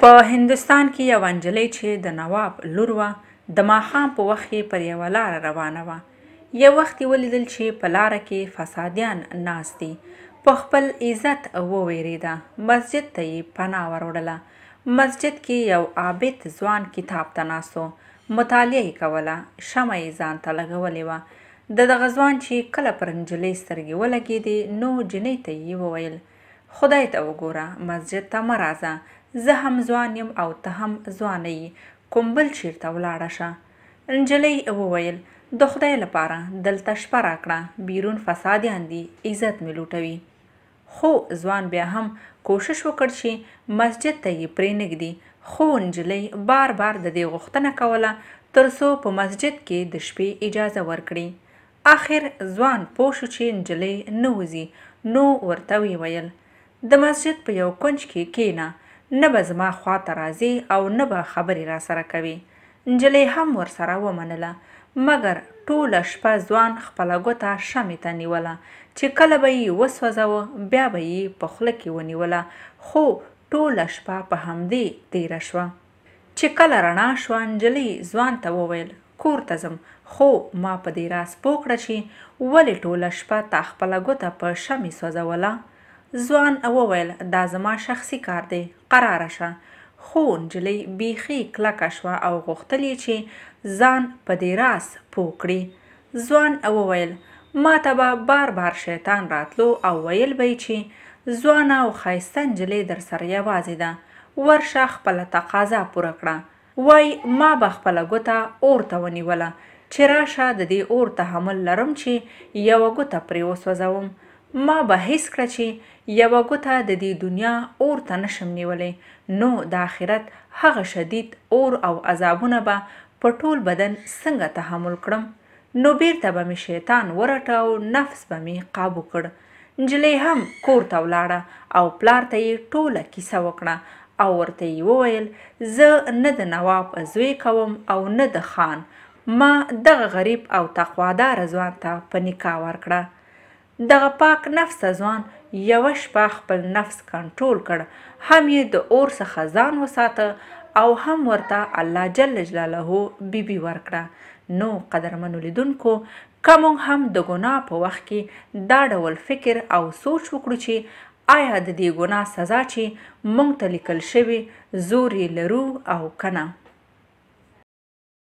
په هندستان کې یوه نجلۍ چې د نواب لور وه د ماښام په وخت یې پر یوه لاره روانه وه یو وخت یې ولیدل چې په لاره کې فسادیان ناست دي په خپل عزت وویرېده مسجد ته یې پناه وروړله مسجد کې یو عابد ځوان کتاب ته ناست مطالعه یې کوله شمه یې ځان ته لګولې وه د دغه ځوان چې کله پر نجلۍ سترګې ولګېدې نو جنۍ ته یې وویل خدای ته وګوره مسجد ته مه راځه زه هم ځوان یم او ته هم ځوانه یې کوم بل چیرته ولاړه شه نجلۍ وویل د خدای لپاره دلته شپه راکړه بیرون فسادیان دي عزت مې لوټوي خو ځوان بیا هم کوشش وکړ چې مسجد ته یې پرې نږدي خو نجلۍ بار بار د دې غوښتنه کوله تر څو په مسجد کې د شپې اجازه ورکړي آخر ځوان پوه شو چې نجلۍ نه وځي نو ورته ویل د مسجد په یو کونج کې کېنه نه به زما خواته راځي او نه به خبرې را سره کوي نجلۍ هم ورسره ومنله مګر ټوله شپه ځوان خپله ګوته شمې ته نیوله چې کله به یې وسوځوه بیا به یې په خوله کې ونیوله خو ټوله شپه په همدې تیره شوه چې کله رڼا شوه نجلۍ ځوان ته وویل کور ته ځم خو ما په دې راز پوه کړه چې ولې ټوله شپه تا خپله ګوته په شمې سوځوله ځوان وویل دا زما شخصي کار دی قراره شه خو نجلۍ بیخي کلکه شوه او غوښتل یې چې ځان په دې راس پوه کړي ځوان وویل ما ته به بار بار شیطان راتلو او ویل به چې ځوانه او ښایسته نجلۍ درسره یوازې ده ورشه خپله تقاضا پوره کړه وای ما به خپله ګوته اور ته ونیوله چې راشه د دې اور تحمل لرم چې یوه ګوته پرې وسوځوم ما به هیڅ کړه چې یوه ګوته د دې دنیا اور ته نشم نیولی نو د آخرت هغه شدید اور او عذابونه به په ټول بدن څنګه تحمل کړم نو بیرته به مې شیطان ورټاو نفس به مې قابو کړ نجلۍ هم کور ته ولاړه او پلار ته یې ټوله کیسه وکړه او ورته یې وویل زه نه د نواب زوی کوم او نه د خان ما دغه غریب او تقوادار ځوان ته په نکاح ورکړه دغه پاک نفس ځوان یو شپه خپل نفس کنټرول کړ هم یې د اور څخه ځان وساته او هم ورته الله جل جلاله بیبي ورکړه نو قدرمنو لیدونکو کوم هم د ګناه په وخت کې دا ډول فکر او سوچ وکړو چې آیا د دې ګناه سزا چې مونږ ته لیکل شوی زوري لرو او کنه